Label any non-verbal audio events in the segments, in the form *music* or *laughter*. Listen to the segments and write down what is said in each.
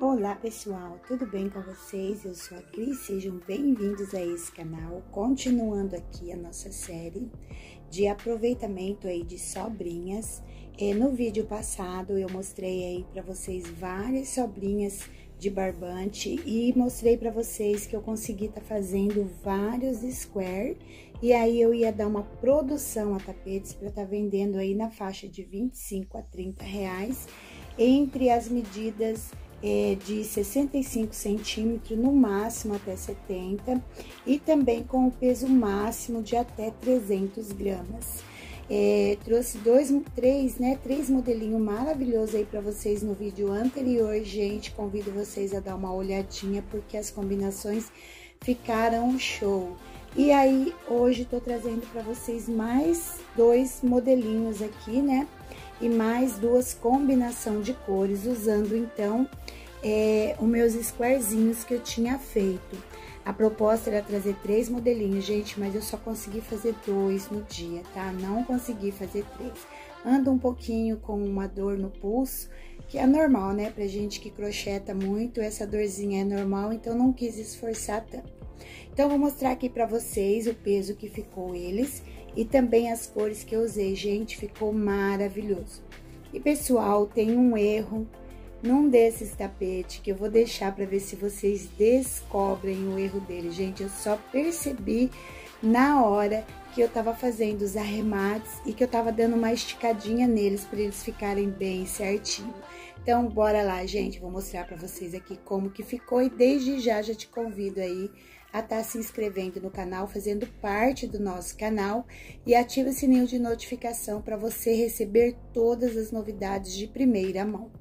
Olá pessoal, tudo bem com vocês? Eu sou a Cris, sejam bem-vindos a esse canal. Continuando aqui a nossa série de aproveitamento aí de sobrinhas. É, no vídeo passado eu mostrei aí para vocês várias sobrinhas de barbante e mostrei para vocês que eu consegui estar tá fazendo vários square e aí eu ia dar uma produção a tapetes para estar tá vendendo aí na faixa de 25 a 30 reais entre as medidas é, de 65 centímetros, no máximo até 70, e também com o peso máximo de até 300 gramas. É, trouxe dois, três, né? Três modelinhos maravilhosos aí para vocês no vídeo anterior, gente. Convido vocês a dar uma olhadinha porque as combinações ficaram show. E aí, hoje tô trazendo para vocês mais dois modelinhos aqui, né? e mais duas combinação de cores, usando então é, os meus squarezinhos que eu tinha feito. A proposta era trazer três modelinhos, gente, mas eu só consegui fazer dois no dia, tá? Não consegui fazer três. Ando um pouquinho com uma dor no pulso, que é normal, né? Pra gente que crocheta muito, essa dorzinha é normal, então não quis esforçar tanto. Então, vou mostrar aqui pra vocês o peso que ficou eles e também as cores que eu usei. Gente, ficou maravilhoso. E pessoal, tem um erro num desses tapetes que eu vou deixar para ver se vocês descobrem o erro dele. Gente, eu só percebi na hora que eu tava fazendo os arremates e que eu tava dando uma esticadinha neles para eles ficarem bem certinho. Então, bora lá, gente, vou mostrar para vocês aqui como que ficou e desde já já te convido aí a estar tá se inscrevendo no canal, fazendo parte do nosso canal e ativa o sininho de notificação para você receber todas as novidades de primeira mão.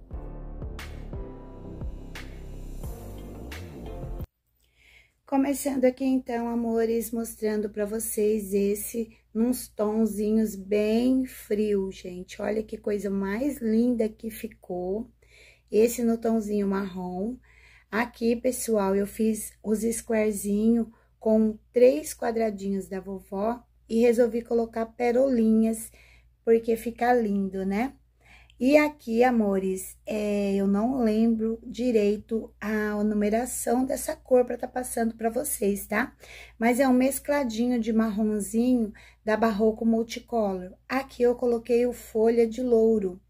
Começando aqui então, amores, mostrando para vocês esse nos tonzinhos bem frio, gente. Olha que coisa mais linda que ficou. Esse no tonzinho marrom. Aqui, pessoal, eu fiz os squarezinho com três quadradinhos da vovó e resolvi colocar perolinhas, porque fica lindo, né? E aqui, amores, é, eu não lembro direito a numeração dessa cor para estar tá passando para vocês, tá? Mas é um mescladinho de marronzinho da Barroco Multicolor. Aqui eu coloquei o folha de louro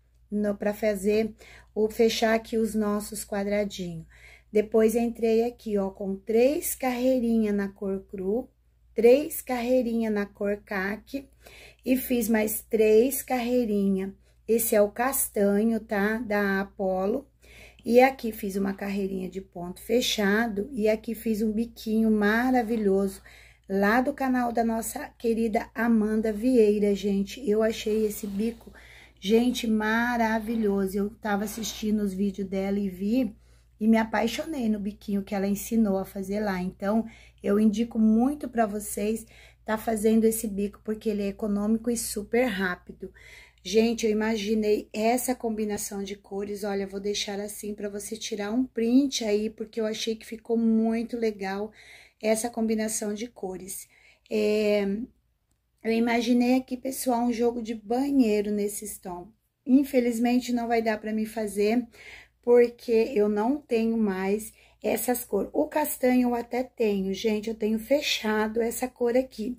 para fazer, o fechar aqui os nossos quadradinhos. Depois entrei aqui, ó, com três carreirinhas na cor cru, três carreirinhas na cor caque e fiz mais três carreirinhas. Esse é o castanho, tá? Da Apollo. E aqui fiz uma carreirinha de ponto fechado e aqui fiz um biquinho maravilhoso lá do canal da nossa querida Amanda Vieira, gente. Eu achei esse bico, gente, maravilhoso. Eu tava assistindo os vídeos dela e vi e me apaixonei no biquinho que ela ensinou a fazer lá. Então, eu indico muito para vocês tá fazendo esse bico porque ele é econômico e super rápido. Gente, eu imaginei essa combinação de cores, olha, vou deixar assim para você tirar um print aí, porque eu achei que ficou muito legal essa combinação de cores. É, eu imaginei aqui, pessoal, um jogo de banheiro nesse tom. Infelizmente, não vai dar para mim fazer, porque eu não tenho mais essas cores. O castanho eu até tenho, gente, eu tenho fechado essa cor aqui.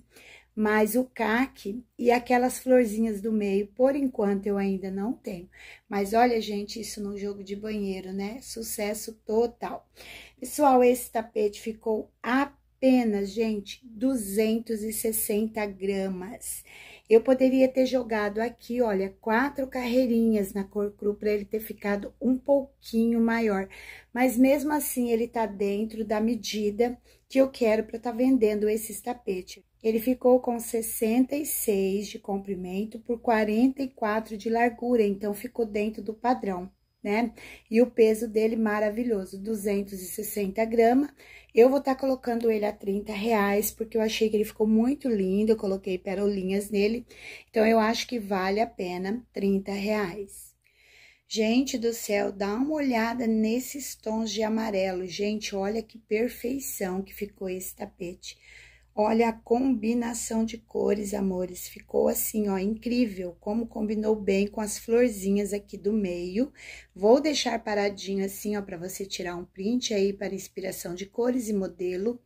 Mas o caque e aquelas florzinhas do meio, por enquanto, eu ainda não tenho. Mas olha, gente, isso no jogo de banheiro, né? Sucesso total. Pessoal, esse tapete ficou apenas, gente, 260 gramas. Eu poderia ter jogado aqui, olha, quatro carreirinhas na cor cru para ele ter ficado um pouquinho maior. Mas mesmo assim, ele tá dentro da medida que eu quero para tá vendendo esses tapetes. Ele ficou com 66 de comprimento por 44 de largura, então ficou dentro do padrão né? E o peso dele maravilhoso, 260 gramas. Eu vou estar tá colocando ele a 30 reais, porque eu achei que ele ficou muito lindo, eu coloquei perolinhas nele. Então, eu acho que vale a pena 30 reais. Gente do céu, dá uma olhada nesses tons de amarelo. Gente, olha que perfeição que ficou esse tapete. Olha a combinação de cores, amores. Ficou assim, ó, incrível. Como combinou bem com as florzinhas aqui do meio. Vou deixar paradinho assim, ó, para você tirar um print aí para inspiração de cores e modelo.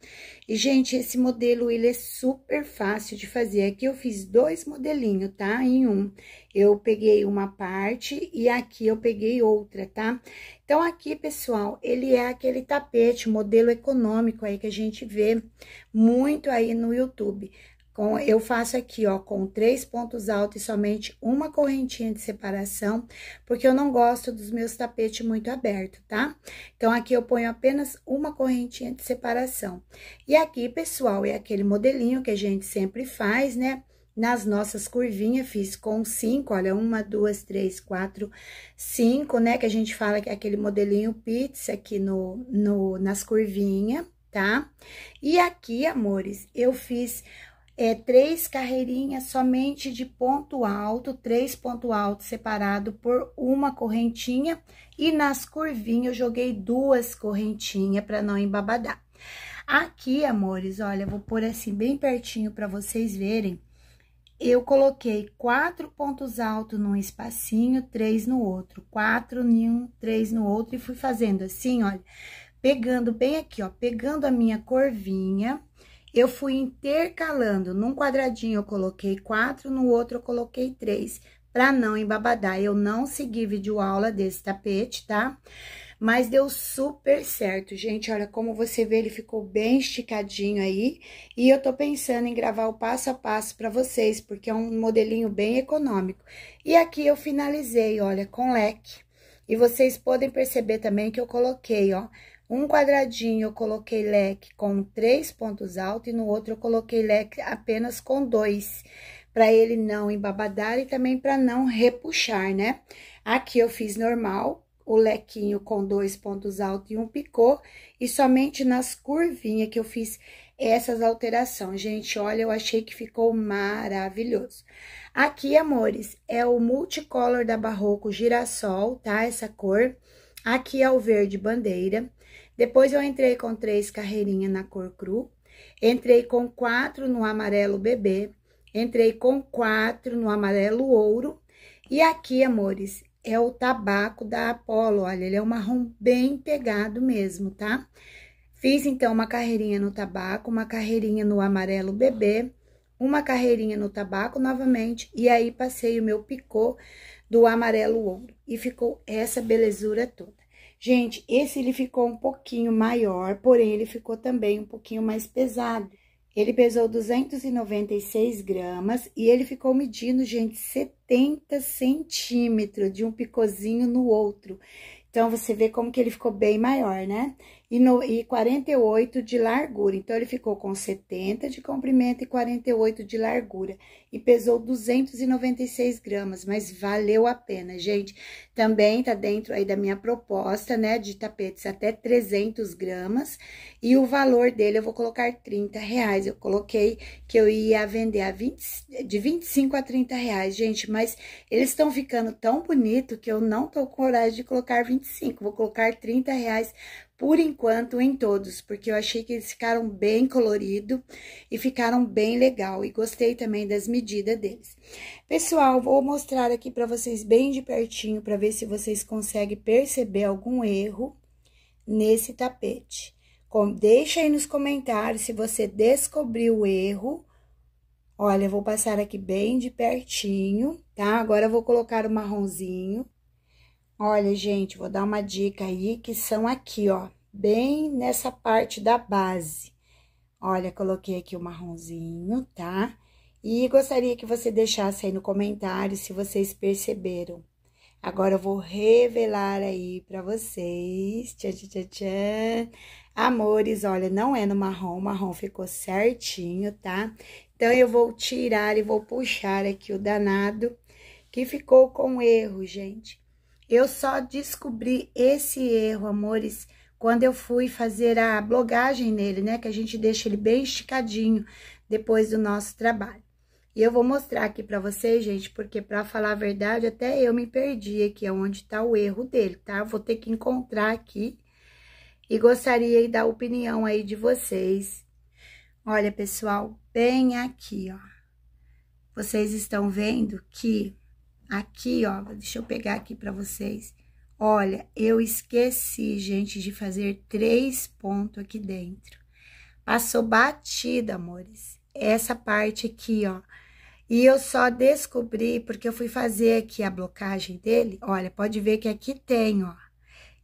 E, gente, esse modelo, ele é super fácil de fazer. Aqui eu fiz dois modelinhos, tá? Em um eu peguei uma parte e aqui eu peguei outra, tá? Então, aqui, pessoal, ele é aquele tapete, modelo econômico aí que a gente vê muito aí no YouTube. eu faço aqui, ó, com três pontos altos e somente uma correntinha de separação, porque eu não gosto dos meus tapetes muito abertos, tá? Então, aqui eu ponho apenas uma correntinha de separação. E aqui, pessoal, é aquele modelinho que a gente sempre faz, né? Nas nossas curvinhas, fiz com cinco, olha, uma, duas, três, quatro, cinco, né? Que a gente fala que é aquele modelinho pizza aqui no, no nas curvinhas, tá? E aqui, amores, eu fiz é, três carreirinhas somente de ponto alto, três ponto alto separado por uma correntinha. E nas curvinhas, eu joguei duas correntinhas para não embabadar. Aqui, amores, olha, vou pôr assim bem pertinho para vocês verem eu coloquei quatro pontos altos num espacinho, três no outro, quatro em um, três no outro, e fui fazendo assim, olha, pegando bem aqui, ó, pegando a minha corvinha, eu fui intercalando, num quadradinho eu coloquei quatro, no outro eu coloquei três, pra não embabadar, eu não segui vídeo aula desse tapete, tá? Tá? Mas deu super certo, gente. Olha como você vê, ele ficou bem esticadinho aí. E eu tô pensando em gravar o passo a passo para vocês, porque é um modelinho bem econômico. E aqui eu finalizei, olha, com leque. E vocês podem perceber também que eu coloquei, ó, um quadradinho eu coloquei leque com três pontos altos e no outro eu coloquei leque apenas com dois, para ele não embabadar e também para não repuxar, né? Aqui eu fiz normal, o lequinho com dois pontos altos e um picô, e somente nas curvinhas que eu fiz essas alterações. Gente, olha, eu achei que ficou maravilhoso. Aqui, amores, é o multicolor da Barroco Girassol, tá? Essa cor. Aqui é o verde bandeira. Depois, eu entrei com três carreirinhas na cor cru. Entrei com quatro no amarelo bebê. Entrei com quatro no amarelo ouro. E aqui, amores, é o tabaco da Apollo, olha, ele é um marrom bem pegado mesmo, tá? Fiz, então, uma carreirinha no tabaco, uma carreirinha no amarelo bebê, uma carreirinha no tabaco novamente, e aí passei o meu picô do amarelo ouro. E ficou essa belezura toda. Gente, esse ele ficou um pouquinho maior, porém ele ficou também um pouquinho mais pesado. Ele pesou 296 gramas e ele ficou medindo, gente, 70 centímetros de um picozinho no outro. Então, você vê como que ele ficou bem maior, né? e, no, e 48 de largura. Então, ele ficou com 70 de comprimento e 48 de largura. E pesou 296 gramas, mas valeu a pena, gente. Também tá dentro aí da minha proposta, né, de tapetes até 300 gramas. E o valor dele eu vou colocar 30 reais. Eu coloquei que eu ia vender a 20, de 25 a 30 reais, gente. Mas eles estão ficando tão bonito que eu não tô com coragem de colocar 25. Vou colocar 30 reais por enquanto em todos, porque eu achei que eles ficaram bem colorido e ficaram bem legal e gostei também das medidas deles. Pessoal, vou mostrar aqui para vocês bem de pertinho para ver se vocês conseguem perceber algum erro nesse tapete. Com, deixa aí nos comentários se você descobriu o erro. Olha, eu vou passar aqui bem de pertinho, tá? Agora eu vou colocar o marronzinho. Olha, gente, vou dar uma dica aí que são aqui, ó, bem nessa parte da base. Olha, coloquei aqui o marronzinho, tá? E gostaria que você deixasse aí no comentário se vocês perceberam. Agora eu vou revelar aí para vocês. Tchan, tchan, tchan, tchan. Amores, olha, não é no marrom, o marrom ficou certinho, tá? Então, eu vou tirar e vou puxar aqui o danado que ficou com erro, gente. Eu só descobri esse erro, amores, quando eu fui fazer a blogagem nele, né? Que a gente deixa ele bem esticadinho depois do nosso trabalho. E eu vou mostrar aqui pra vocês, gente, porque pra falar a verdade, até eu me perdi aqui, aonde onde tá o erro dele, tá? Eu vou ter que encontrar aqui e gostaria da opinião aí de vocês. Olha, pessoal, bem aqui, ó. Vocês estão vendo que Aqui, ó, deixa eu pegar aqui para vocês. Olha, eu esqueci, gente, de fazer três pontos aqui dentro. Passou batida, amores. Essa parte aqui, ó. E eu só descobri porque eu fui fazer aqui a blocagem dele. Olha, pode ver que aqui tem, ó.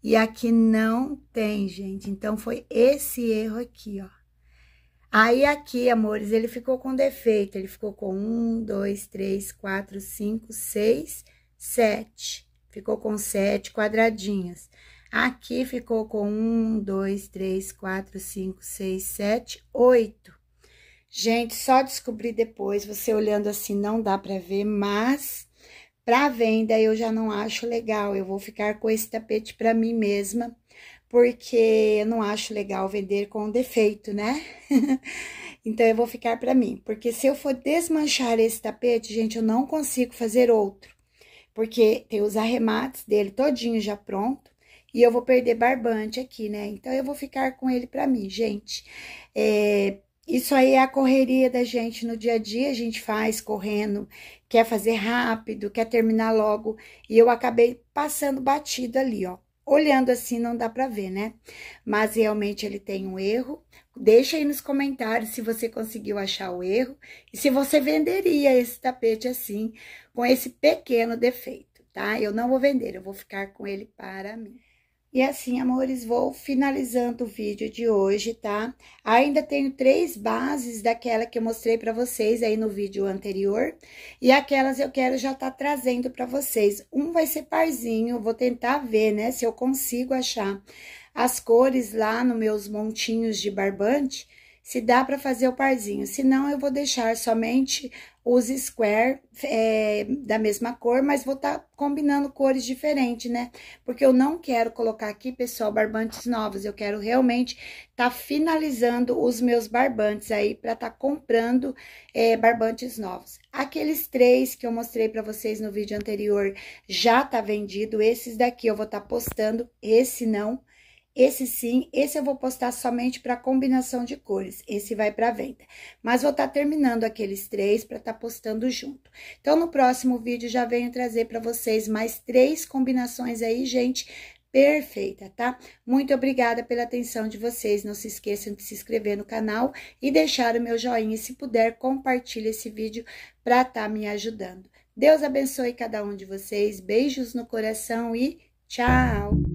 E aqui não tem, gente. Então, foi esse erro aqui, ó. Aí aqui, amores, ele ficou com defeito, ele ficou com um, dois, três, quatro, cinco, seis, sete. Ficou com sete quadradinhos. Aqui ficou com um, dois, três, quatro, cinco, seis, sete, oito. Gente, só descobri depois, você olhando assim não dá pra ver, mas pra venda eu já não acho legal. Eu vou ficar com esse tapete pra mim mesma, porque eu não acho legal vender com defeito, né? *laughs* então eu vou ficar para mim, porque se eu for desmanchar esse tapete, gente, eu não consigo fazer outro, porque tem os arremates dele todinho já pronto. E eu vou perder barbante aqui, né? Então, eu vou ficar com ele para mim, gente. É, isso aí é a correria da gente no dia a dia, a gente faz correndo, quer fazer rápido, quer terminar logo, e eu acabei passando batido ali, ó olhando assim não dá para ver, né? Mas realmente ele tem um erro. Deixa aí nos comentários se você conseguiu achar o erro e se você venderia esse tapete assim, com esse pequeno defeito, tá? Eu não vou vender, eu vou ficar com ele para mim. E assim, amores, vou finalizando o vídeo de hoje, tá? Ainda tenho três bases daquela que eu mostrei para vocês aí no vídeo anterior. E aquelas eu quero já tá trazendo para vocês. Um vai ser parzinho, vou tentar ver, né, se eu consigo achar as cores lá nos meus montinhos de barbante se dá para fazer o parzinho. Se não, eu vou deixar somente os square é, da mesma cor, mas vou estar tá combinando cores diferentes, né? Porque eu não quero colocar aqui, pessoal, barbantes novos. Eu quero realmente tá finalizando os meus barbantes aí para tá comprando é, barbantes novos. Aqueles três que eu mostrei para vocês no vídeo anterior já tá vendido. Esses daqui eu vou estar tá postando, esse não esse sim, esse eu vou postar somente para combinação de cores, esse vai para venda. Mas vou estar tá terminando aqueles três para estar tá postando junto. Então, no próximo vídeo já venho trazer para vocês mais três combinações aí, gente, perfeita, tá? Muito obrigada pela atenção de vocês. Não se esqueçam de se inscrever no canal e deixar o meu joinha. E, se puder, compartilhe esse vídeo para estar tá me ajudando. Deus abençoe cada um de vocês. Beijos no coração e tchau!